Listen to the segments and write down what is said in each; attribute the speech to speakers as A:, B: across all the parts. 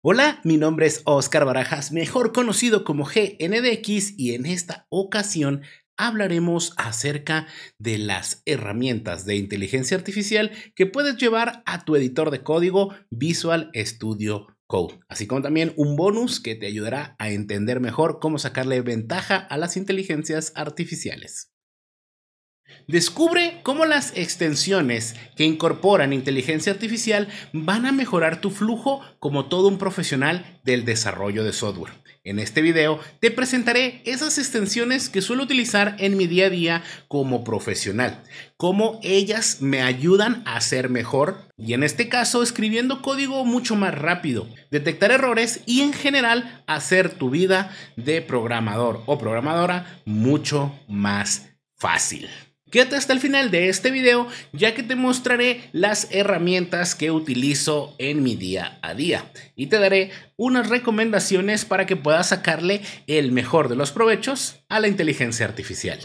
A: Hola, mi nombre es Oscar Barajas, mejor conocido como GNDX, y en esta ocasión hablaremos acerca de las herramientas de inteligencia artificial que puedes llevar a tu editor de código Visual Studio Code, así como también un bonus que te ayudará a entender mejor cómo sacarle ventaja a las inteligencias artificiales. Descubre cómo las extensiones que incorporan inteligencia artificial van a mejorar tu flujo como todo un profesional del desarrollo de software. En este video te presentaré esas extensiones que suelo utilizar en mi día a día como profesional, cómo ellas me ayudan a ser mejor y en este caso escribiendo código mucho más rápido, detectar errores y en general hacer tu vida de programador o programadora mucho más fácil. Quédate hasta el final de este video ya que te mostraré las herramientas que utilizo en mi día a día y te daré unas recomendaciones para que puedas sacarle el mejor de los provechos a la inteligencia artificial.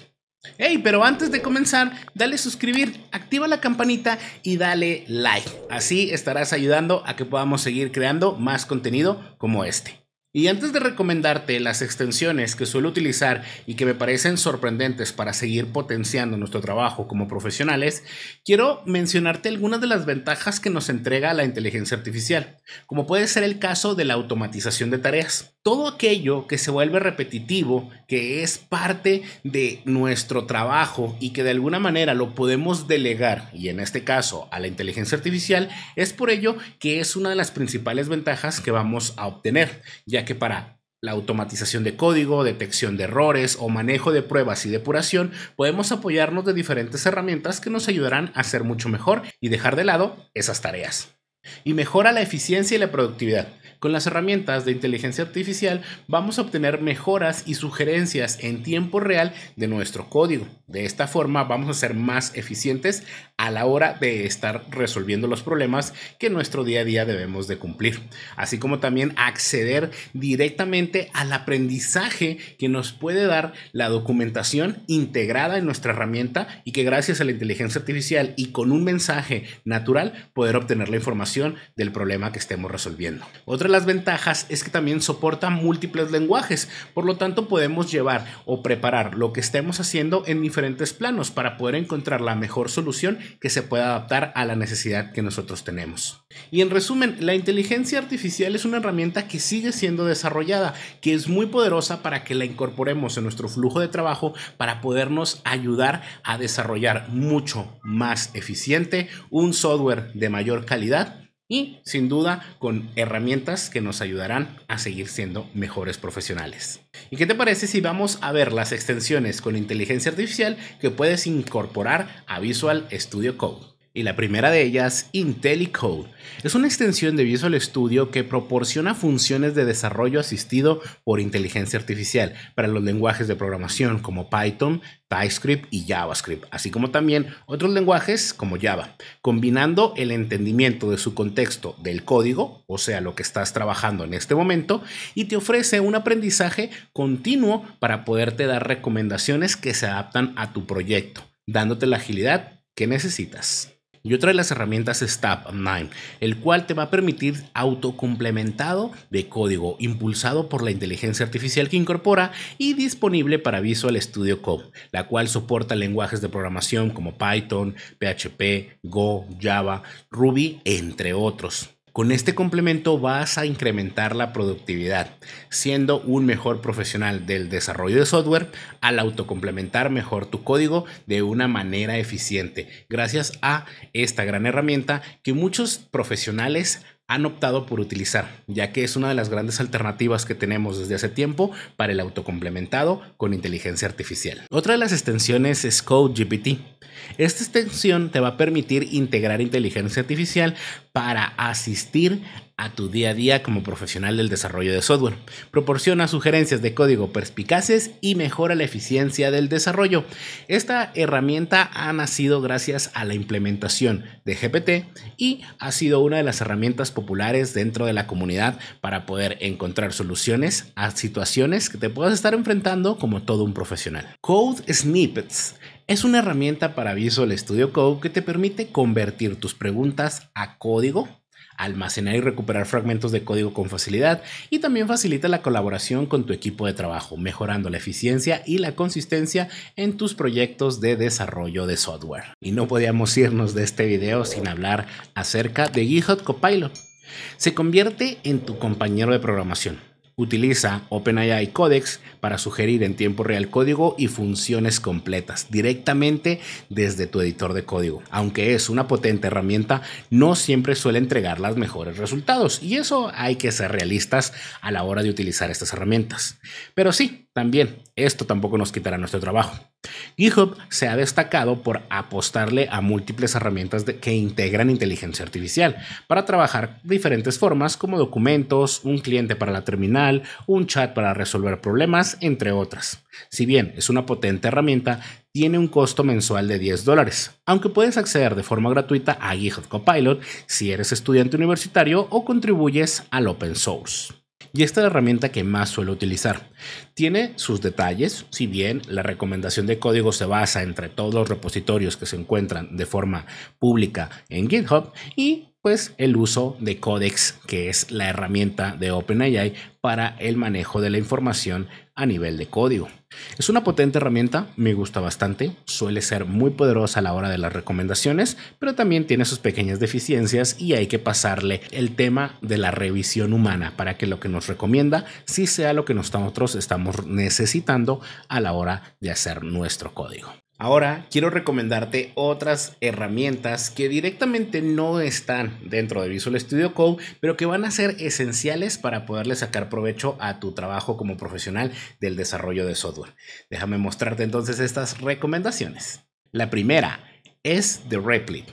A: Hey, pero antes de comenzar, dale suscribir, activa la campanita y dale like. Así estarás ayudando a que podamos seguir creando más contenido como este. Y antes de recomendarte las extensiones que suelo utilizar y que me parecen sorprendentes para seguir potenciando nuestro trabajo como profesionales, quiero mencionarte algunas de las ventajas que nos entrega la inteligencia artificial, como puede ser el caso de la automatización de tareas todo aquello que se vuelve repetitivo, que es parte de nuestro trabajo y que de alguna manera lo podemos delegar, y en este caso a la inteligencia artificial, es por ello que es una de las principales ventajas que vamos a obtener, ya que para la automatización de código, detección de errores o manejo de pruebas y depuración, podemos apoyarnos de diferentes herramientas que nos ayudarán a ser mucho mejor y dejar de lado esas tareas. Y mejora la eficiencia y la productividad. Con las herramientas de inteligencia artificial vamos a obtener mejoras y sugerencias en tiempo real de nuestro código. De esta forma vamos a ser más eficientes a la hora de estar resolviendo los problemas que nuestro día a día debemos de cumplir, así como también acceder directamente al aprendizaje que nos puede dar la documentación integrada en nuestra herramienta y que gracias a la inteligencia artificial y con un mensaje natural poder obtener la información del problema que estemos resolviendo. Otra las ventajas es que también soporta múltiples lenguajes, por lo tanto podemos llevar o preparar lo que estemos haciendo en diferentes planos para poder encontrar la mejor solución que se pueda adaptar a la necesidad que nosotros tenemos. Y en resumen, la inteligencia artificial es una herramienta que sigue siendo desarrollada, que es muy poderosa para que la incorporemos en nuestro flujo de trabajo para podernos ayudar a desarrollar mucho más eficiente un software de mayor calidad y sin duda con herramientas que nos ayudarán a seguir siendo mejores profesionales. ¿Y qué te parece si vamos a ver las extensiones con inteligencia artificial que puedes incorporar a Visual Studio Code? y la primera de ellas, IntelliCode, es una extensión de Visual Studio que proporciona funciones de desarrollo asistido por inteligencia artificial para los lenguajes de programación como Python, TypeScript y JavaScript, así como también otros lenguajes como Java, combinando el entendimiento de su contexto del código, o sea, lo que estás trabajando en este momento, y te ofrece un aprendizaje continuo para poderte dar recomendaciones que se adaptan a tu proyecto, dándote la agilidad que necesitas y otra de las herramientas es Tab9, el cual te va a permitir autocomplementado de código impulsado por la inteligencia artificial que incorpora y disponible para Visual Studio Code, la cual soporta lenguajes de programación como Python, PHP, Go, Java, Ruby, entre otros. Con este complemento vas a incrementar la productividad, siendo un mejor profesional del desarrollo de software al autocomplementar mejor tu código de una manera eficiente, gracias a esta gran herramienta que muchos profesionales han optado por utilizar, ya que es una de las grandes alternativas que tenemos desde hace tiempo para el autocomplementado con inteligencia artificial. Otra de las extensiones es GPT Esta extensión te va a permitir integrar inteligencia artificial para asistir a tu día a día como profesional del desarrollo de software. Proporciona sugerencias de código perspicaces y mejora la eficiencia del desarrollo. Esta herramienta ha nacido gracias a la implementación de GPT y ha sido una de las herramientas populares dentro de la comunidad para poder encontrar soluciones a situaciones que te puedas estar enfrentando como todo un profesional. Code Snippets es una herramienta para Visual Studio Code que te permite convertir tus preguntas a código almacenar y recuperar fragmentos de código con facilidad y también facilita la colaboración con tu equipo de trabajo, mejorando la eficiencia y la consistencia en tus proyectos de desarrollo de software. Y no podíamos irnos de este video sin hablar acerca de GitHub Copilot. Se convierte en tu compañero de programación Utiliza OpenAI Codex para sugerir en tiempo real código y funciones completas directamente desde tu editor de código. Aunque es una potente herramienta, no siempre suele entregar los mejores resultados y eso hay que ser realistas a la hora de utilizar estas herramientas. Pero sí, también, esto tampoco nos quitará nuestro trabajo. GitHub se ha destacado por apostarle a múltiples herramientas que integran inteligencia artificial para trabajar diferentes formas como documentos, un cliente para la terminal, un chat para resolver problemas, entre otras. Si bien es una potente herramienta, tiene un costo mensual de 10 dólares, aunque puedes acceder de forma gratuita a GitHub Copilot si eres estudiante universitario o contribuyes al open source y esta es la herramienta que más suelo utilizar. Tiene sus detalles, si bien la recomendación de código se basa entre todos los repositorios que se encuentran de forma pública en GitHub y pues el uso de Codex, que es la herramienta de OpenAI para el manejo de la información a nivel de código. Es una potente herramienta, me gusta bastante, suele ser muy poderosa a la hora de las recomendaciones, pero también tiene sus pequeñas deficiencias y hay que pasarle el tema de la revisión humana para que lo que nos recomienda sí sea lo que nosotros estamos necesitando a la hora de hacer nuestro código. Ahora quiero recomendarte otras herramientas que directamente no están dentro de Visual Studio Code, pero que van a ser esenciales para poderle sacar provecho a tu trabajo como profesional del desarrollo de software. Déjame mostrarte entonces estas recomendaciones. La primera es The Replit,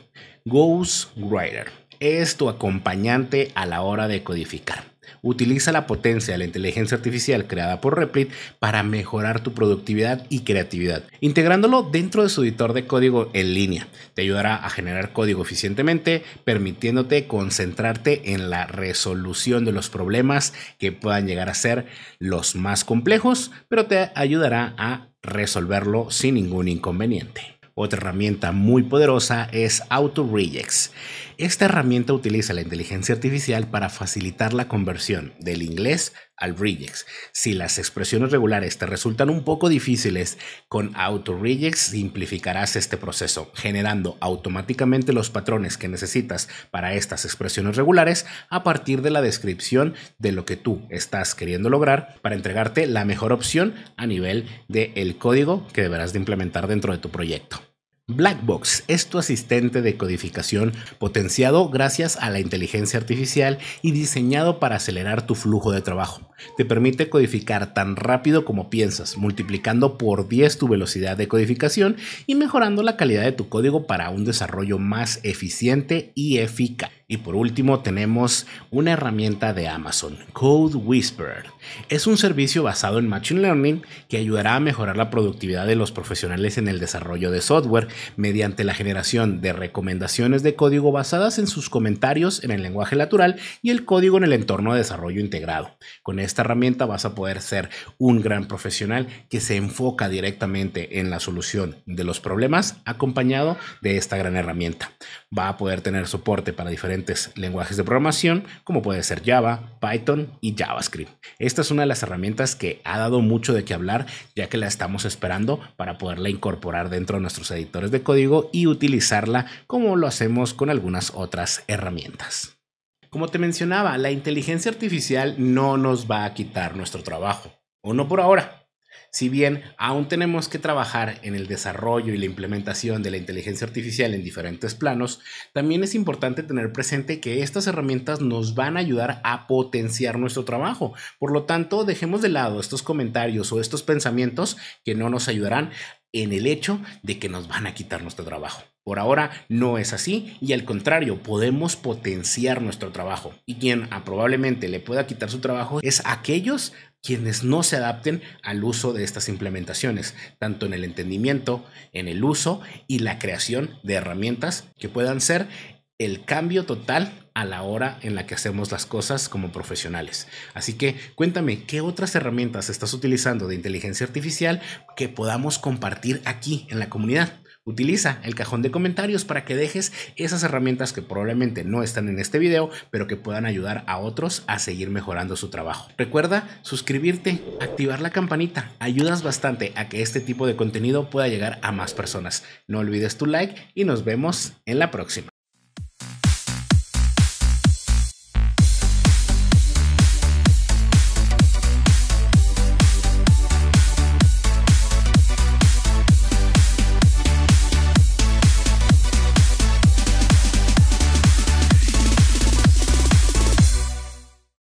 A: Ghostwriter. Es tu acompañante a la hora de codificar. Utiliza la potencia de la inteligencia artificial creada por Replit para mejorar tu productividad y creatividad, integrándolo dentro de su editor de código en línea. Te ayudará a generar código eficientemente, permitiéndote concentrarte en la resolución de los problemas que puedan llegar a ser los más complejos, pero te ayudará a resolverlo sin ningún inconveniente. Otra herramienta muy poderosa es AutoRegex. Esta herramienta utiliza la inteligencia artificial para facilitar la conversión del inglés al regex. Si las expresiones regulares te resultan un poco difíciles, con AutoRegex simplificarás este proceso, generando automáticamente los patrones que necesitas para estas expresiones regulares a partir de la descripción de lo que tú estás queriendo lograr para entregarte la mejor opción a nivel del código que deberás de implementar dentro de tu proyecto. Blackbox es tu asistente de codificación potenciado gracias a la inteligencia artificial y diseñado para acelerar tu flujo de trabajo. Te permite codificar tan rápido como piensas, multiplicando por 10 tu velocidad de codificación y mejorando la calidad de tu código para un desarrollo más eficiente y eficaz. Y por último tenemos una herramienta de Amazon, Code Whisperer. Es un servicio basado en Machine Learning que ayudará a mejorar la productividad de los profesionales en el desarrollo de software mediante la generación de recomendaciones de código basadas en sus comentarios en el lenguaje natural y el código en el entorno de desarrollo integrado. Con esta herramienta vas a poder ser un gran profesional que se enfoca directamente en la solución de los problemas acompañado de esta gran herramienta. Va a poder tener soporte para diferentes lenguajes de programación, como puede ser Java, Python y JavaScript. Esta es una de las herramientas que ha dado mucho de qué hablar, ya que la estamos esperando para poderla incorporar dentro de nuestros editores de código y utilizarla como lo hacemos con algunas otras herramientas. Como te mencionaba, la inteligencia artificial no nos va a quitar nuestro trabajo, o no por ahora, si bien aún tenemos que trabajar en el desarrollo y la implementación de la inteligencia artificial en diferentes planos, también es importante tener presente que estas herramientas nos van a ayudar a potenciar nuestro trabajo. Por lo tanto, dejemos de lado estos comentarios o estos pensamientos que no nos ayudarán en el hecho de que nos van a quitar nuestro trabajo. Por ahora no es así y al contrario, podemos potenciar nuestro trabajo. Y quien ah, probablemente le pueda quitar su trabajo es aquellos quienes no se adapten al uso de estas implementaciones, tanto en el entendimiento, en el uso y la creación de herramientas que puedan ser el cambio total a la hora en la que hacemos las cosas como profesionales. Así que cuéntame, ¿qué otras herramientas estás utilizando de inteligencia artificial que podamos compartir aquí en la comunidad? Utiliza el cajón de comentarios para que dejes esas herramientas que probablemente no están en este video, pero que puedan ayudar a otros a seguir mejorando su trabajo. Recuerda suscribirte, activar la campanita. Ayudas bastante a que este tipo de contenido pueda llegar a más personas. No olvides tu like y nos vemos en la próxima.